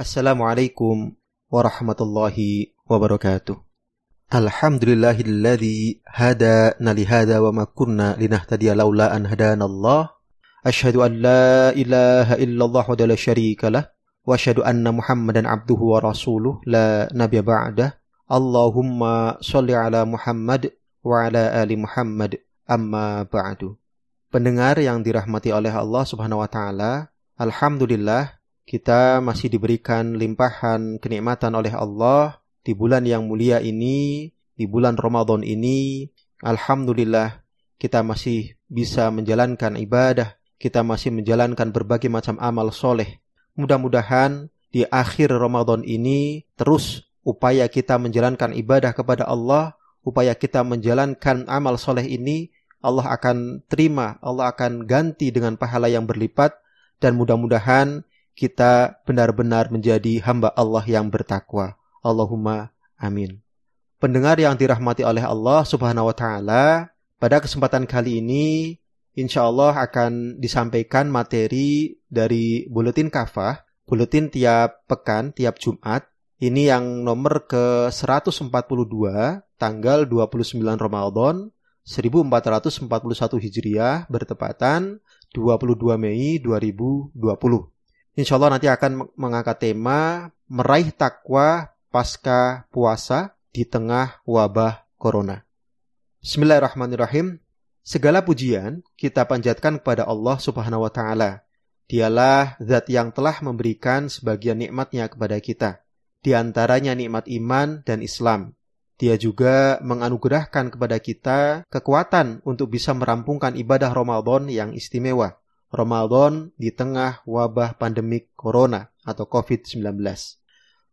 Assalamualaikum warahmatullahi wabarakatuh. Alhamdulillahilladzi hadana li hada wa ma kunna linahtadiya laula an hadana Allah. Ashhadu an la ilaha illallah wa la syarika lah wa asyhadu anna Muhammadan abduhu wa rasuluh la nabiyya ba'dah. Allahumma shalli ala Muhammad wa ala ali Muhammad amma ba'du. Pendengar yang dirahmati oleh Allah Subhanahu wa taala, alhamdulillah kita masih diberikan limpahan kenikmatan oleh Allah di bulan yang mulia ini, di bulan Ramadan ini. Alhamdulillah, kita masih bisa menjalankan ibadah, kita masih menjalankan berbagai macam amal soleh. Mudah-mudahan di akhir Ramadan ini terus upaya kita menjalankan ibadah kepada Allah, upaya kita menjalankan amal soleh ini, Allah akan terima, Allah akan ganti dengan pahala yang berlipat, dan mudah-mudahan kita benar-benar menjadi hamba Allah yang bertakwa. Allahumma amin. Pendengar yang dirahmati oleh Allah Subhanahu wa taala, pada kesempatan kali ini insya Allah akan disampaikan materi dari buletin kafah, buletin tiap pekan, tiap Jumat. Ini yang nomor ke-142, tanggal 29 Ramadan 1441 Hijriah bertepatan 22 Mei 2020. Insya Allah nanti akan mengangkat tema meraih takwa pasca puasa di tengah wabah corona. Bismillahirrahmanirrahim. Segala pujian kita panjatkan kepada Allah Subhanahu wa taala. Dialah zat yang telah memberikan sebagian nikmatnya kepada kita, di antaranya nikmat iman dan Islam. Dia juga menganugerahkan kepada kita kekuatan untuk bisa merampungkan ibadah Ramadan yang istimewa. Ramadan di tengah wabah pandemik corona atau COVID-19.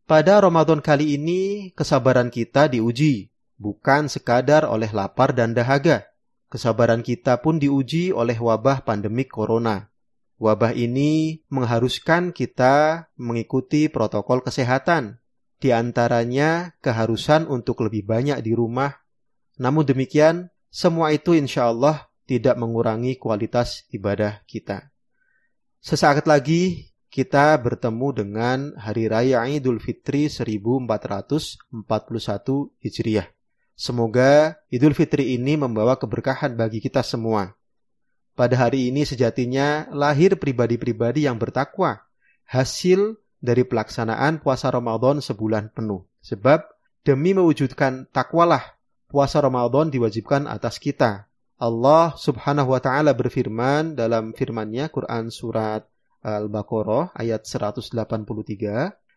Pada Ramadan kali ini, kesabaran kita diuji, bukan sekadar oleh lapar dan dahaga. Kesabaran kita pun diuji oleh wabah pandemik corona. Wabah ini mengharuskan kita mengikuti protokol kesehatan, di antaranya keharusan untuk lebih banyak di rumah. Namun demikian, semua itu insya Allah tidak mengurangi kualitas ibadah kita. Sesaat lagi kita bertemu dengan Hari Raya Idul Fitri 1441 Hijriah. Semoga Idul Fitri ini membawa keberkahan bagi kita semua. Pada hari ini sejatinya lahir pribadi-pribadi yang bertakwa, hasil dari pelaksanaan puasa Ramadan sebulan penuh. Sebab demi mewujudkan takwalah, puasa Ramadan diwajibkan atas kita Allah Subhanahu wa taala berfirman dalam Firmannya Quran surat uh, Al-Baqarah ayat 183,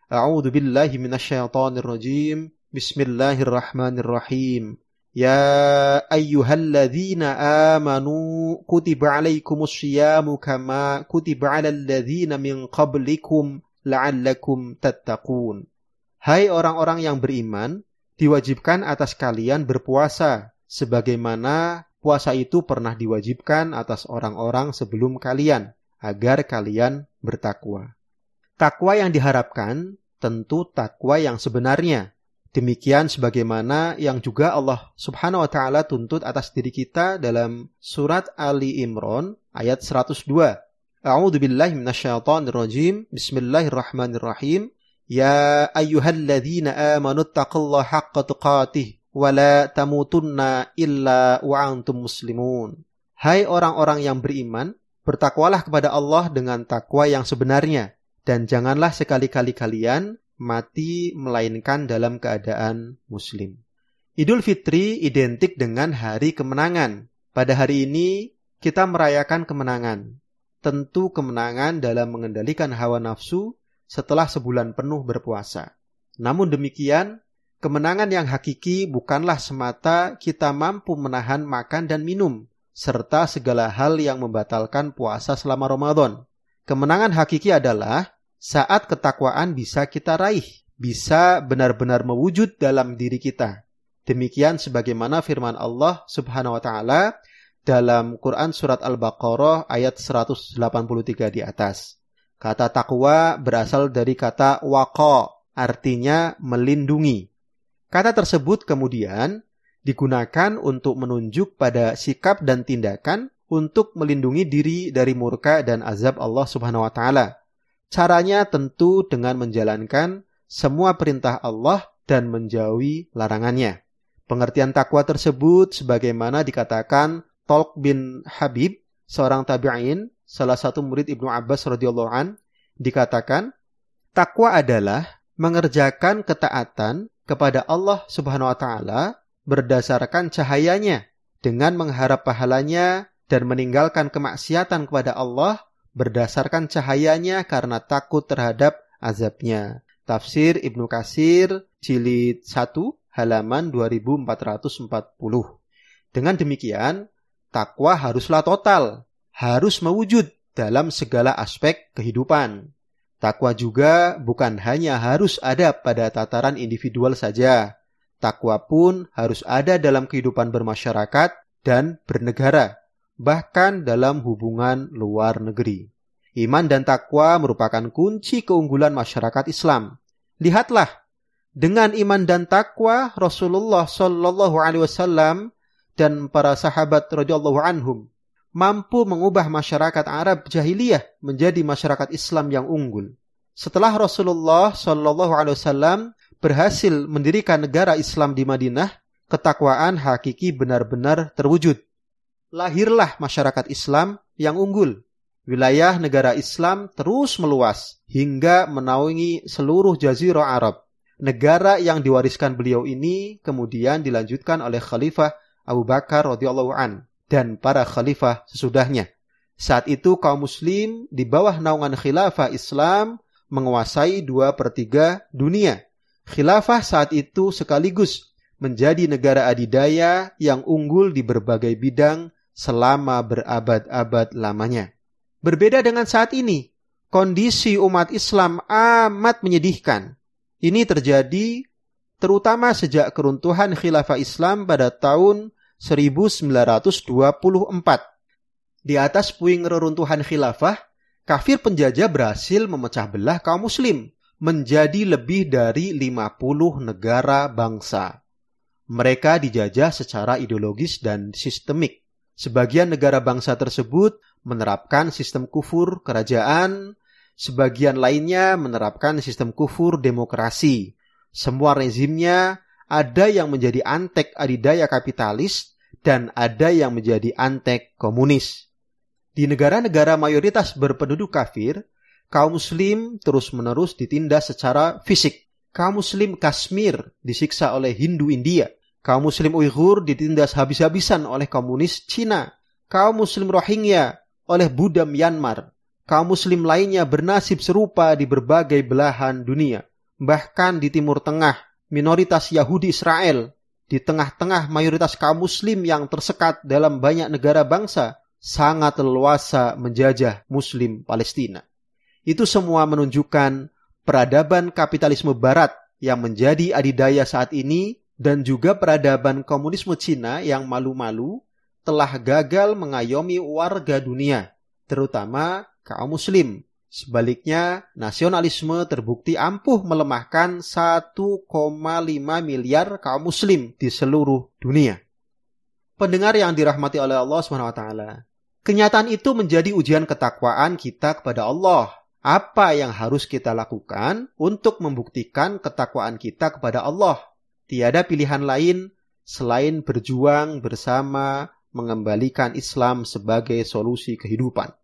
A'udhu billahi minasyaitanir rajim. Bismillahirrahmanirrahim. Ya ayyuhalladzina amanu kutiba alaikumus syiyamu kama kutiba alal ladzina min qablikum la'allakum tattaqun. Hai orang-orang yang beriman, diwajibkan atas kalian berpuasa sebagaimana puasa itu pernah diwajibkan atas orang-orang sebelum kalian, agar kalian bertakwa. Takwa yang diharapkan tentu takwa yang sebenarnya. Demikian sebagaimana yang juga Allah Subhanahu wa taala tuntut atas diri kita dalam surat Ali Imran ayat 102. A'udzu billahi minasyaitonir rajim. Bismillahirrahmanirrahim. Ya ayyuhalladzina amanu taqullaha haqqa tuqatih wala tamutunna illa wa antum muslimun. Hai orang-orang yang beriman, bertakwalah kepada Allah dengan takwa yang sebenarnya dan janganlah sekali-kali kalian mati melainkan dalam keadaan muslim. Idul Fitri identik dengan hari kemenangan. Pada hari ini kita merayakan kemenangan. Tentu kemenangan dalam mengendalikan hawa nafsu setelah sebulan penuh berpuasa. Namun demikian, Kemenangan yang hakiki bukanlah semata kita mampu menahan makan dan minum, serta segala hal yang membatalkan puasa selama Ramadan. Kemenangan hakiki adalah saat ketakwaan bisa kita raih, bisa benar-benar mewujud dalam diri kita. Demikian sebagaimana firman Allah Subhanahu wa taala dalam Quran surat Al-Baqarah ayat 183 di atas. Kata takwa berasal dari kata waqa, artinya melindungi. Kata tersebut kemudian digunakan untuk menunjuk pada sikap dan tindakan untuk melindungi diri dari murka dan azab Allah Subhanahu wa taala. Caranya tentu dengan menjalankan semua perintah Allah dan menjauhi larangannya. Pengertian takwa tersebut sebagaimana dikatakan Tolk bin Habib, seorang tabi'in, salah satu murid Ibnu Abbas radhiyallahu an, dikatakan, takwa adalah mengerjakan ketaatan kepada Allah Subhanahu wa taala berdasarkan cahayanya dengan mengharap pahalanya dan meninggalkan kemaksiatan kepada Allah berdasarkan cahayanya karena takut terhadap azabnya. Tafsir Ibnu Kasir jilid 1 halaman 2440. Dengan demikian, takwa haruslah total, harus mewujud dalam segala aspek kehidupan. Takwa juga bukan hanya harus ada pada tataran individual saja. Takwa pun harus ada dalam kehidupan bermasyarakat dan bernegara, bahkan dalam hubungan luar negeri. Iman dan takwa merupakan kunci keunggulan masyarakat Islam. Lihatlah, dengan iman dan takwa Rasulullah Shallallahu Alaihi Wasallam dan para sahabat radhiyallahu anhum mampu mengubah masyarakat Arab jahiliyah menjadi masyarakat Islam yang unggul. Setelah Rasulullah Shallallahu Alaihi Wasallam berhasil mendirikan negara Islam di Madinah, ketakwaan hakiki benar-benar terwujud. Lahirlah masyarakat Islam yang unggul. Wilayah negara Islam terus meluas hingga menaungi seluruh jazirah Arab. Negara yang diwariskan beliau ini kemudian dilanjutkan oleh Khalifah Abu Bakar radhiyallahu an dan para khalifah sesudahnya. Saat itu kaum muslim di bawah naungan khilafah Islam menguasai dua per tiga dunia. Khilafah saat itu sekaligus menjadi negara adidaya yang unggul di berbagai bidang selama berabad-abad lamanya. Berbeda dengan saat ini, kondisi umat Islam amat menyedihkan. Ini terjadi terutama sejak keruntuhan khilafah Islam pada tahun 1924. Di atas puing reruntuhan khilafah, kafir penjajah berhasil memecah belah kaum muslim menjadi lebih dari 50 negara bangsa. Mereka dijajah secara ideologis dan sistemik. Sebagian negara bangsa tersebut menerapkan sistem kufur kerajaan, sebagian lainnya menerapkan sistem kufur demokrasi. Semua rezimnya ada yang menjadi antek adidaya kapitalis dan ada yang menjadi antek komunis. Di negara-negara mayoritas berpenduduk kafir, kaum muslim terus-menerus ditindas secara fisik. Kaum muslim Kashmir disiksa oleh Hindu India. Kaum muslim Uighur ditindas habis-habisan oleh komunis Cina. Kaum muslim Rohingya oleh Buddha Myanmar. Kaum muslim lainnya bernasib serupa di berbagai belahan dunia. Bahkan di Timur Tengah, minoritas Yahudi Israel di tengah-tengah mayoritas kaum muslim yang tersekat dalam banyak negara bangsa sangat leluasa menjajah muslim Palestina. Itu semua menunjukkan peradaban kapitalisme barat yang menjadi adidaya saat ini dan juga peradaban komunisme Cina yang malu-malu telah gagal mengayomi warga dunia, terutama kaum muslim Sebaliknya, nasionalisme terbukti ampuh melemahkan 1,5 miliar kaum muslim di seluruh dunia. Pendengar yang dirahmati oleh Allah SWT, kenyataan itu menjadi ujian ketakwaan kita kepada Allah. Apa yang harus kita lakukan untuk membuktikan ketakwaan kita kepada Allah? Tiada pilihan lain selain berjuang bersama mengembalikan Islam sebagai solusi kehidupan.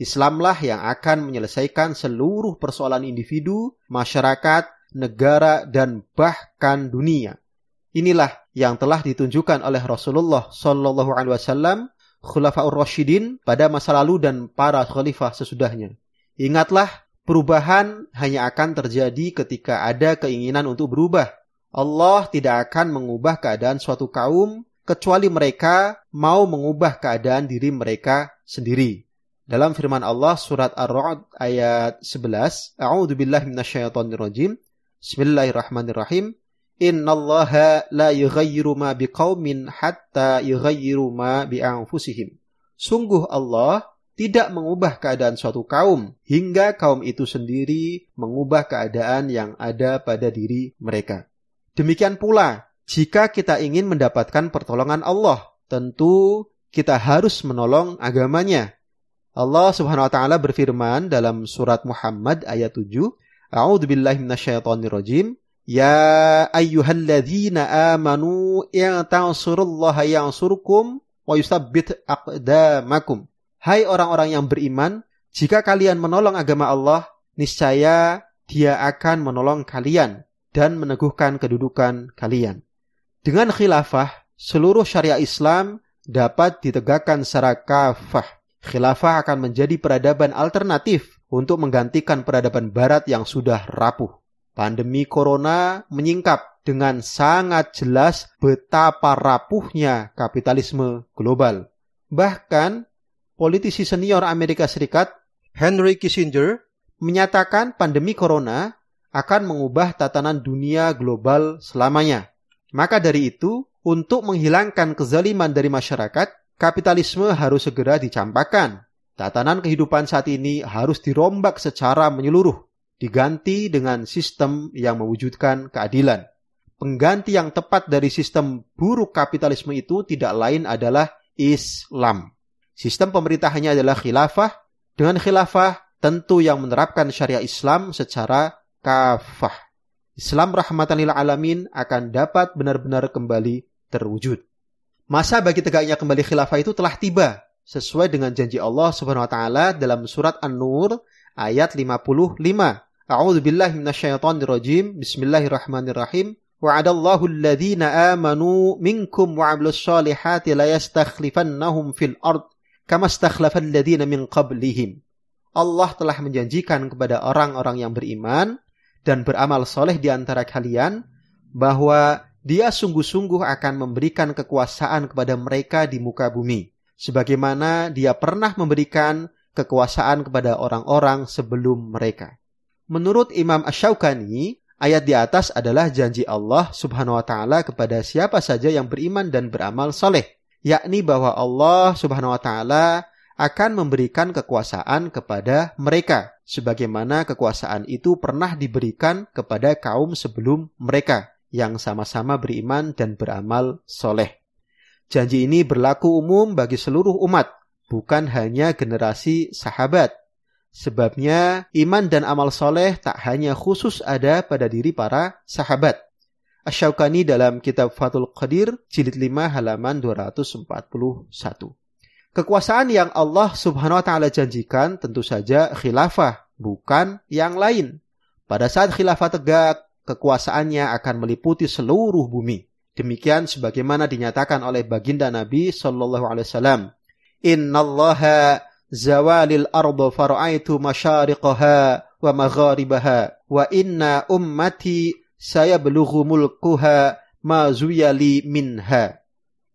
Islamlah yang akan menyelesaikan seluruh persoalan individu, masyarakat, negara, dan bahkan dunia. Inilah yang telah ditunjukkan oleh Rasulullah Shallallahu Alaihi Wasallam, Khulafaur Rashidin pada masa lalu dan para khalifah sesudahnya. Ingatlah, perubahan hanya akan terjadi ketika ada keinginan untuk berubah. Allah tidak akan mengubah keadaan suatu kaum kecuali mereka mau mengubah keadaan diri mereka sendiri. Dalam firman Allah surat Ar-Ra'd ayat 11, A'udzu billahi minasyaitonir rajim. Bismillahirrahmanirrahim. Innallaha la yughayyiru ma biqaumin hatta yughayyiru ma bi anfusihim. Sungguh Allah tidak mengubah keadaan suatu kaum hingga kaum itu sendiri mengubah keadaan yang ada pada diri mereka. Demikian pula, jika kita ingin mendapatkan pertolongan Allah, tentu kita harus menolong agamanya, Allah Subhanahu wa taala berfirman dalam surat Muhammad ayat 7, A'udzu billahi minasyaitonir Ya ayyuhalladzina amanu in yansurkum wa yusabbit aqdamakum. Hai orang-orang yang beriman, jika kalian menolong agama Allah, niscaya dia akan menolong kalian dan meneguhkan kedudukan kalian. Dengan khilafah, seluruh syariat Islam dapat ditegakkan secara kafah khilafah akan menjadi peradaban alternatif untuk menggantikan peradaban barat yang sudah rapuh. Pandemi corona menyingkap dengan sangat jelas betapa rapuhnya kapitalisme global. Bahkan, politisi senior Amerika Serikat Henry Kissinger menyatakan pandemi corona akan mengubah tatanan dunia global selamanya. Maka dari itu, untuk menghilangkan kezaliman dari masyarakat, Kapitalisme harus segera dicampakkan. Tatanan kehidupan saat ini harus dirombak secara menyeluruh, diganti dengan sistem yang mewujudkan keadilan. Pengganti yang tepat dari sistem buruk kapitalisme itu tidak lain adalah Islam. Sistem pemerintahannya adalah khilafah. Dengan khilafah tentu yang menerapkan syariah Islam secara kafah. Islam rahmatan lil alamin akan dapat benar-benar kembali terwujud. Masa bagi tegaknya kembali khilafah itu telah tiba sesuai dengan janji Allah Subhanahu wa taala dalam surat An-Nur ayat 55. A'udzu billahi minasyaitonir rajim. Bismillahirrahmanirrahim. Wa'adallahu alladhina amanu minkum wa 'amilus solihati la yastakhlifannahum fil ard kama stakhlafal ladina min qablihim. Allah telah menjanjikan kepada orang-orang yang beriman dan beramal soleh di antara kalian bahwa dia sungguh-sungguh akan memberikan kekuasaan kepada mereka di muka bumi, sebagaimana dia pernah memberikan kekuasaan kepada orang-orang sebelum mereka. Menurut Imam Asyaukani, ayat di atas adalah janji Allah subhanahu wa ta'ala kepada siapa saja yang beriman dan beramal soleh, yakni bahwa Allah subhanahu wa ta'ala akan memberikan kekuasaan kepada mereka, sebagaimana kekuasaan itu pernah diberikan kepada kaum sebelum mereka yang sama-sama beriman dan beramal soleh. Janji ini berlaku umum bagi seluruh umat, bukan hanya generasi sahabat. Sebabnya iman dan amal soleh tak hanya khusus ada pada diri para sahabat. Asyaukani dalam kitab Fathul Qadir, jilid 5 halaman 241. Kekuasaan yang Allah subhanahu wa ta'ala janjikan tentu saja khilafah, bukan yang lain. Pada saat khilafah tegak, kekuasaannya akan meliputi seluruh bumi. Demikian sebagaimana dinyatakan oleh baginda Nabi Shallallahu Alaihi Wasallam. Allah zawalil ardo faraitu mashariqha wa magharibaha wa inna ummati saya belughu mulkuha ma zuyali minha.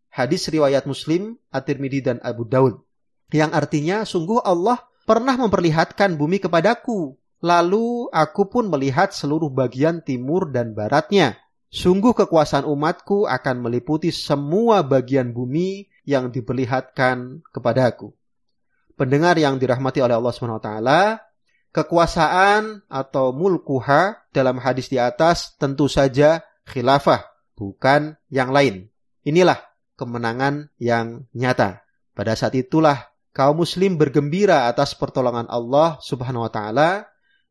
Hadis riwayat Muslim, At-Tirmidzi dan Abu Daud. Yang artinya sungguh Allah pernah memperlihatkan bumi kepadaku Lalu aku pun melihat seluruh bagian timur dan baratnya. Sungguh kekuasaan umatku akan meliputi semua bagian bumi yang diperlihatkan kepadaku. Pendengar yang dirahmati oleh Allah SWT, kekuasaan atau mulkuha dalam hadis di atas tentu saja khilafah, bukan yang lain. Inilah kemenangan yang nyata. Pada saat itulah kaum muslim bergembira atas pertolongan Allah Subhanahu wa taala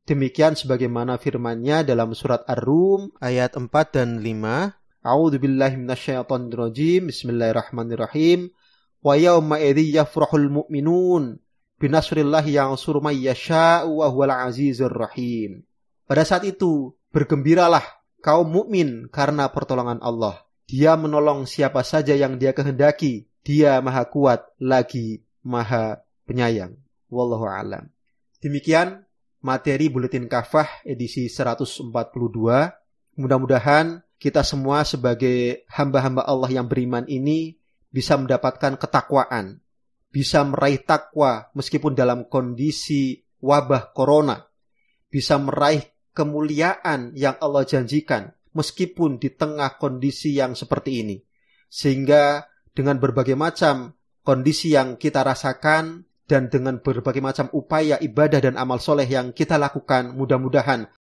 Demikian sebagaimana firmannya dalam surat Ar-Rum ayat 4 dan 5. A'udzubillahiminasyaitonirrojim, bismillahirrahmanirrahim. Wa yawma idhi yafrahul mu'minun binasrillahi yang may yasha'u wa huwal azizur rahim. Pada saat itu, bergembiralah kaum mukmin karena pertolongan Allah. Dia menolong siapa saja yang dia kehendaki. Dia maha kuat lagi maha penyayang. Wallahu alam. Demikian materi Buletin Kafah edisi 142. Mudah-mudahan kita semua sebagai hamba-hamba Allah yang beriman ini bisa mendapatkan ketakwaan, bisa meraih takwa meskipun dalam kondisi wabah corona, bisa meraih kemuliaan yang Allah janjikan meskipun di tengah kondisi yang seperti ini. Sehingga dengan berbagai macam kondisi yang kita rasakan, dan dengan berbagai macam upaya ibadah dan amal soleh yang kita lakukan, mudah-mudahan